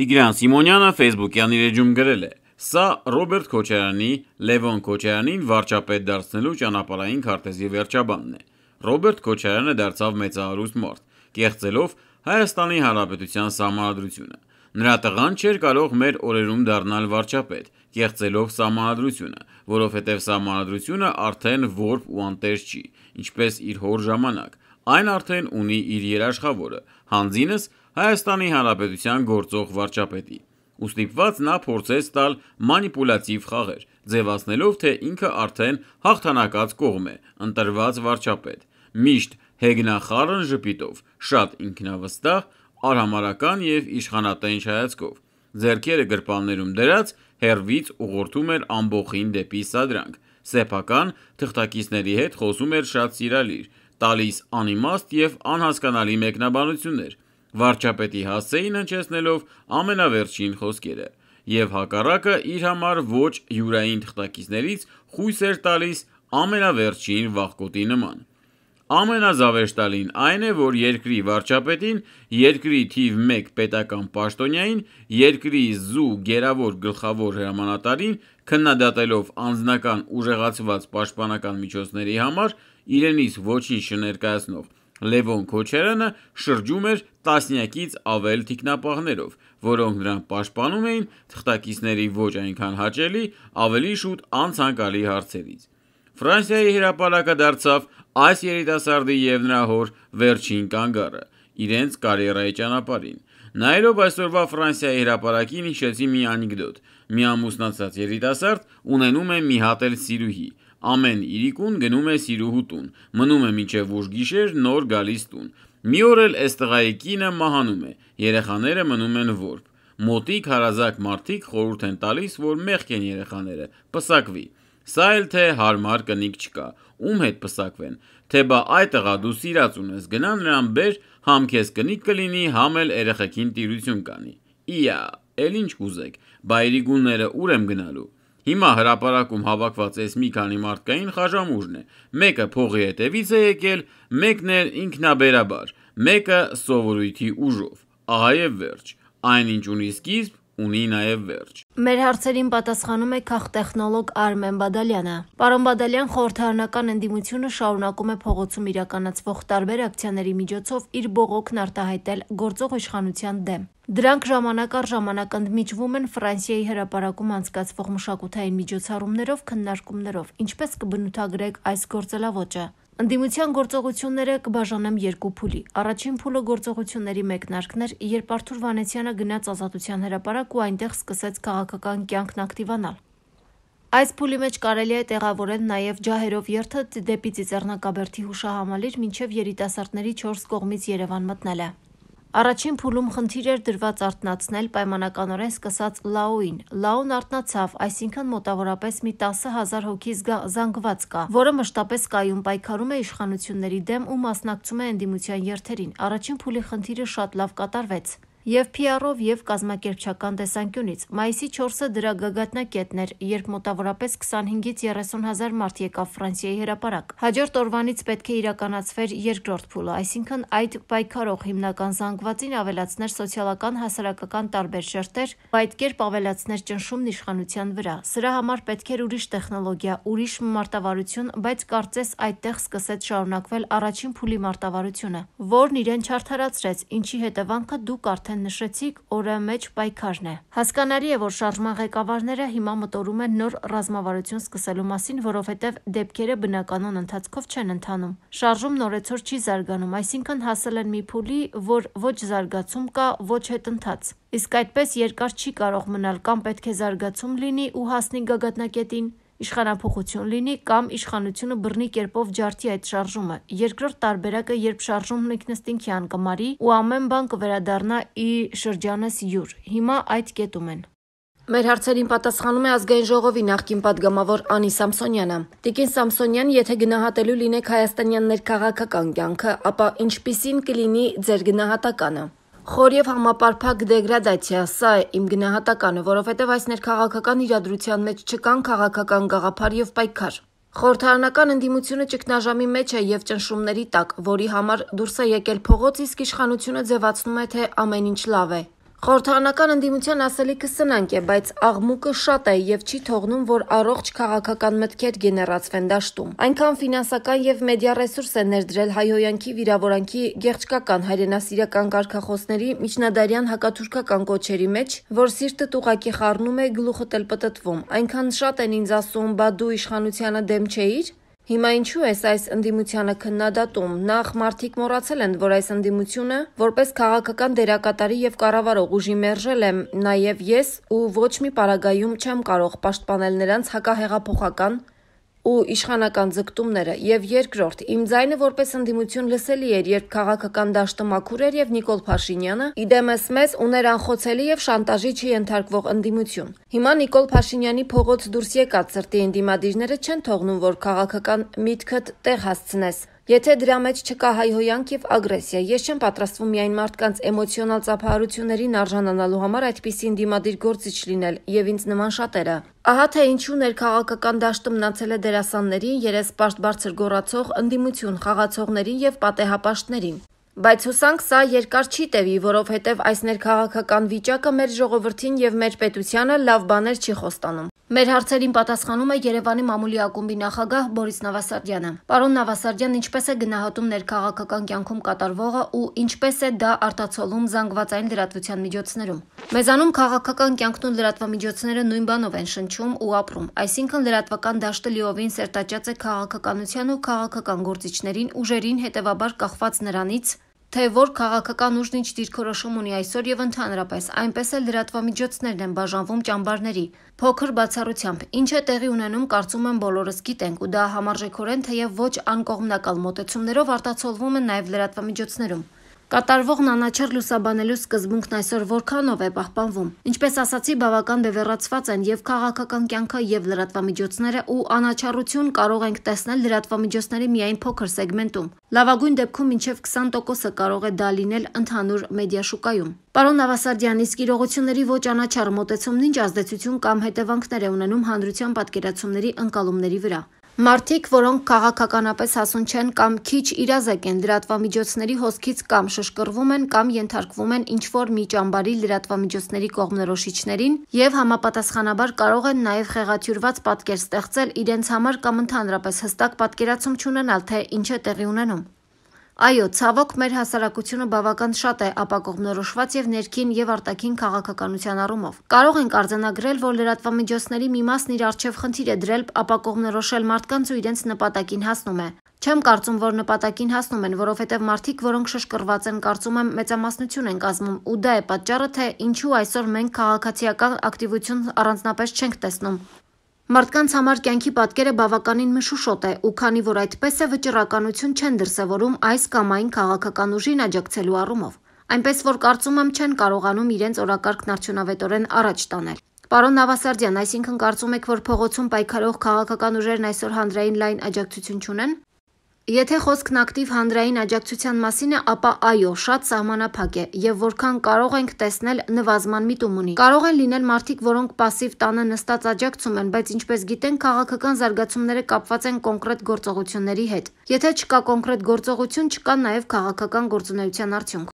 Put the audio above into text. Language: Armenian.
Տիգրան Սիմոնյանը ֆեյսբուքյան իր էջում գրել է. «Սա Ռոբերտ Քոչարյանի Լևոն Քոչարյանին վարչապետ դարձնելու ճանապարհային քարտեզի վերջաբանն է։ Ռոբերտ Քոչարյանը դարձավ մեծահարուստ մարդ, կեղծելով Հայաստանի Հանրապետության Սահմանադրությունը։ Նրա տղան չէր կարող մեր օրերում դառնալ վարչապետ, կեղծելով Սահմանադրությունը, որովհետև Սահմանադրությունը արդեն որբ ու անտեր չի, ինչպես իր հոր ժամանակ, այն արդեն ունի իր երաշխավորը։ Հանձինս Հայաստանի Հանրապետության գործող վարչապետի, ու ստիպված նա փորձեց տալ մանիպուլյատիվ խաղեր, ձևացնելով, թե ինքը արդեն հաղթանակած կողմ է, ընտրված վարչապետ, միշտ հեգնախառն ժպիտով, շատ ինքնավստահ, արհամարհական և իշխանատենչ հայացքով, ձեռքերը գրպաններում դրած, հեռվից ուղղորդում էր ամբոխին դեպի Սադրանք, սեփական թղթակիցների հետ խոսում էր շատ սիրալիր, տալիս անիմաստ և անհասկանալի մեկնաբանություններ, վարչապետի հասցեին հնչեցնելով ամենավերջին խոսքերը, և հակառակը իր համար ոչ յուրային թղթակիցներից խույս էր տալիս ամենավերջին վախկոտի նման: Ամենազավեշ տալին այն է, որ երկրի վարչապետին, երկրի թիվ մեկ պետական պաշտոնյային, երկրի զու գերավոր գլխավոր հրամանատարին, քննադատելով անձնական ուժեղացված պաշտպանական միջոցների համար իրենից ոչինչ չներկայացնող Լևոն Քոչարյանը շրջում էր տասնյակից ավել թիկնապահներով, որոնք նրան պաշտպանում էին թղթակիցների ոչ այնքան հաճելի, ավելի շուտ անցանկալի հարցերից։ Ֆրանսիայի հրապարակը դարձավ այս երիտասարդի և նրա հոր վերջին կանգառը իրենց կարիերայի ճանապարհին։ Նայելով այսօրվա Ֆրանսիայի հրապարակին, հիշեցի մի անեկդոտ։ Մի ամուսնացած երիտասարդ ունենում է մի հատ էլ սիրուհի, Ամեն իրիկուն գնում է սիրուհու տուն, մնում է մինչև ուշ գիշեր, նոր գալիս տուն։ Մի օր էլ էս տղայի կինը մահանում է, երեխաները մնում են որբ։ Մոտիկ հարազատ մարդիկ խորհուրդ են տալիս, որ մեղք են երեխաները, պսակվի։ Սա էլ թե հարմար կնիկ չկա, ում հետ պսակվեն, թե բա այ տղա դու սիրած ունես, գնա նրան բեր, համ քեզ կնիկ կլինի, համ էլ երեխեքին տիրություն կանի։ Իա, էլ ինչ կուզեք, բա իրիկունները ուր եմ գնալու։ Հիմա հրապարակում հավաքված այս մի քանի մարդկային խաժամուրն է: Մեկը փողի հետևից է եկել, մեկն էլ ինքնաբերաբար, մեկը սովորույթի ուժով: Ահա և վերջ: Այն ինչ ունի սկիզբ, ունի նաև վերջ։ Մեր հարցերին պատասխանում է քաղտեխնոլոգ Արմեն Բադալյանը։ Պարոն Բադալյան խորհրդարանական ընդդիմությունը շարունակում է փողոցում իրականացվող տարբեր ակցիաների միջոցով իր բողոքն արտահայտել գործող իշխանության դեմ։ Դրանք ժամանակ առ ժամանակ ընդմիջվում են Ֆրանսիայի հրապարակում անցկացվող մշակութային միջոցառումներով, քննարկումներով, ինչպես կբնութագրեք այս գործելավոճը։ Ընդդիմության գործողությունները կբաժանեմ երկու փուլի։ Առաջին փուլը գործողությունների մեկնարկն էր, երբ Արթուր Վանեցյանը գնաց Ազատության հրապարակ ու այնտեղ սկսեց քաղաքական կյանքն ակտիվանալ։ Այս փուլի մեջ կարելի է տեղավորել նաև ջահերով երթը դեպի Ծիծեռնակաբերդի հուշահամալիր ոչ միայն երիտասարդների 4 կողմից Երևան մտնելը։ Առաջին փուլում խնդիր էր դրված արտնացնել պայմանականորեն սկսած լաոին։ Լաոն արտնացավ, այսինքն մոտավորապես մի 10000 հոգի զանգված կա, որը մշտապես կայուն պայքարում է իշխանությունների դեմ ու մասնակցում է ընդդիմության երթերին։ Առաջին փուլի խնդիրը շատ լավ կատարվեց։ Եվ PR-ով եւ կազմակերպչական տեսանկյունից մայիսի 4-ը դրա գագաթնակետն էր, երբ մոտավորապես 25-ից 30 հազար մարդ եկավ Ֆրանսիայի հրապարակ։ Հաջորդ օրվանից պետք է իրականացվեր երկրորդ փուլը, այսինքն այդ պայքարող հիմնական զանգվածին ավելացներ սոցիալական հասարակական տարբեր շերտեր, այդ կերպ ավելացներ ճնշումն իշխանության վրա։ Սրա համար պետք էր ուրիշ տեխնոլոգիա, ուրիշ մարտավարություն, բայց կարծես այդտեղ սկսեց շարունակվել առաջին փուլի մարտավարությունը, որն իրեն չարթարացրեց, ինչի հետևանքը դուք արդեն արդեն նշեցիք, օրը մեջ պայքարն է։ Հասկանալի է, որ շարժման ղեկավարները հիմա մտորում են նոր ռազմավարություն սկսելու մասին, որովհետև դեպքերը բնականոն ընթացքով չեն ընթանում։ Շարժում նորեցոր չի զարգանում, այսինքն հասել են մի փուլի, որ ոչ զարգացում կա, ոչ հետընթաց։ Իսկ այդպես երկար չի կարող մնալ, կամ պետք է զարգացում լինի ու հասնի գագաթնակետին, իշխանափոխություն լինի կամ իշխանությունը բռնի կերպով ջարդի այդ շարժումը։ Երկրորդ տարբերակը, երբ շարժումն ինքնըստինքյան կմարի ու ամեն բան կվերադառնա ի շրջանը սյուր։ Հիմա այդ կետում են։ Մեր հարցերին պատասխանում է ազգային ժողովի նախկին падգամավոր Անի Սամսոնյանը։ Տիկին Սամսոնյան, եթե գնահատելու լինեք հայաստանյան ներքաղաքական կյանքը, ապա ինչպիսին կլինի ձեր գնահատականը։ Խոր եւ համապարփակ դեգրադացիա, սա է իմ գնահատականը, որովհետեւ այս ներքաղաքական իրադրության մեջ չկան քաղաքական գաղափար եւ պայքար։ Խորհրդարանական ընդդիմությունը ճգնաժամի մեջ է եւ ճնշումների տակ, որի համար դուրս է եկել փողոց, իսկ իշխանությունը ձևացնում է, թե ամեն ինչ լավ է։ Խորհրդանական ընդդիմության ասելիքը սնանկ է, բայց աղմուկը շատ է եւ չի թողնում, որ առողջ քաղաքական մտքեր գեներացվեն դաշտում։ Այնքան ֆինանսական եւ մեդիա ռեսուրս է ներդրել հայհոյանքի վիրավորանքի ղեղջկական հայրենասիրական կարգախոսների միջնադարյան հակաթուրքական կոչերի մեջ, որ սիրտը ուղակի խառնում է գլուխը տել պտտվում։ Այնքան շատ են ինձ ասում՝ «Բա դու իշխանությանը դեմ չէիր»։ Հիմա ինչու է այս ընդդիմությանը քննադատում։ Նախ մարդիկ մոռացել են, որ այս ընդդիմությունը որպես քաղաքական դերակատարի եւ կառավարող ուժի մերժել է, նաեւ ես ու ոչ մի պարագայում չեմ կարող պաշտպանել նրանց հակահեղափոխական ու իշխանական ձգտումները եւ երկրորդ իմ ձայնը որպես ընդդիմություն լսելի էր երբ քաղաքական դաշտը մաքուր էր եւ Նիկոլ Փաշինյանը իդեմս մեզ ուներ անխոցելի եւ շանտաժի չի ենթարկվող ընդդիմություն հիմա Նիկոլ Փաշինյանի փողոց դուրս եկած սրտի ընդդիմադիրները չեն թողնում որ քաղաքական միտքդ տեղ հասցնես Եթե դրա մեջ չկա հայհոյանք եւ ագրեսիա, ես չեմ պատրաստվում միայն մարդկանց էմոցիոնալ ծափահարություններին արժանանալու համար այդպիսի ինդիմադիր գործիչ լինել եւ ինձ նման շատերը։ Ահա թե ինչու ներքաղաքական դաշտը մնացել է դերասաններին, երեսպաշտ բարձր գոռացող, ընդդիմություն խաղացողներին եւ պատեհապաշտներին։ Բայց հուսանք սա երկար չի տևի, որովհետև այս ներքաղաքական վիճակը մեր ժողովրդին եւ մեր պետությանը լավ բաներ չի խոստանում։ Մեր հարցերին պատասխանում է Երևանի մամուլի ակումբի նախագահ Բորիս Նավասարդյանը։ Պարոն Նավասարդյան ինչպես է գնահատում ներքաղաքական կյանքում կատարվողը ու ինչպես է դա արտացոլում զանգվածային լրատվության միջոցներում։ Մեզանում քաղաքական կյանքն ու լրատվամիջոցները նույն բանով են շնչում ու ապրում, այսինքն լրատվական դաշտը լիովին սերտաճած է քաղաքականության ու քաղաքական գործիչներին ուժերին հետևաբար կախված նրանից, թե որ քաղաքական ուժն ինչ դիրքորոշում ունի այսօր եւ ընդհանրապես, այնպես էլ լրատվամիջոցներն են բաժանվում ճամբարների։ Փոքր բացառությամբ, ինչ է տեղի ունենում, կարծում եմ բոլորս գիտենք ու դա համարժեքորեն թեև ոչ անկողմնակալ մոտեցումներով արտացոլվում է նաեւ լրատվամիջոցներում։ Կատարվող նանաչեր լուսաբանելու սկզբունքն այսօր որքանով է պահպանվում։ Ինչպես ասացի, բավական դևեռացված են եւ քաղաքական կյանքը եւ լրատվամիջոցները ու անաչառություն կարող ենք տեսնել լրատվամիջոցների միայն փոքր սեգմենտում։ Լավագույն դեպքում մինչև 20%-ը կարող է դա լինել ընդհանուր մեդիաշուկայում։ Պարոն Նավասարդյանի սկիրողությունների ոչ անաչառ մոտեցումն ինչ ազդեցություն կամ հետևանքներ է ունենում հանրության պատկերացումների ընկալումների վրա։ Մարդիկ, որոնք քաղաքականապես հասուն չեն կամ քիչ իրազեկ են լրատվամիջոցների հոսքից կամ շշկռվում են կամ ենթարկվում են ինչ-որ միջամբարի լրատվամիջոցների կողմնորոշիչներին եւ համապատասխանաբար կարող են նաեւ խեղաթյուրված պատկեր ստեղծել իրենց համար կամ ընդհանրապես հստակ պատկերացում չունենալ թե ինչ է տեղի ունենում։ Այո, ցավոք մեր հասարակությունը բավական շատ է ապակողմնորոշված եւ ներքին եւ արտաքին քաղաքականության առումով։ Կարող ենք արձանագրել, որ լրատվամիջոցների մի մասն իր արժեվ խնդիր է դրել ապակողմնորոշել մարդկանց ու իրենց նպատակին հասնում է։ Չեմ կարծում, որ նպատակին հասնում են, որովհետև մարդիկ, որոնք շշկռված են, կարծում եմ, մեծամասնություն են կազմում, ու դա է պատճառը, թե ինչու այսօր մենք քաղաքացիական ակտիվություն առանձնապես չենք տեսնում։ Մարդկանց համար կյանքի պատկերը բավականին մշուշոտ է, ու քանի որ այդպես է վճռականություն չեն դրսևորում այս կամ այն քաղաքական ուժին աջակցելու առումով։ Այնպես որ կարծում եմ չեն կարողանում իրենց օրակարգն արդյունավետորեն առաջ տանել։ Պարոն Նավասարդյան, այսինքն կարծում եք, որ փողոցում պայքարող քաղաքական ուժերն այսօր հանրային լայն աջակցություն չունեն։ Եթե խոսքն ակտիվ հանրային աջակցության մասին է, ապա այո, շատ սահմանափակ է եւ որքան կարող ենք տեսնել նվազման միտում ունի։ Կարող են լինել մարդիկ, որոնք пассив տանը նստած աջակցում են, բայց ինչպես գիտեն, քաղաքական զարգացումները կապված են կոնկրետ գործողությունների հետ։ Եթե չկա կոնկրետ գործողություն, չկա նաեւ քաղաքական գործունեության արդյունք։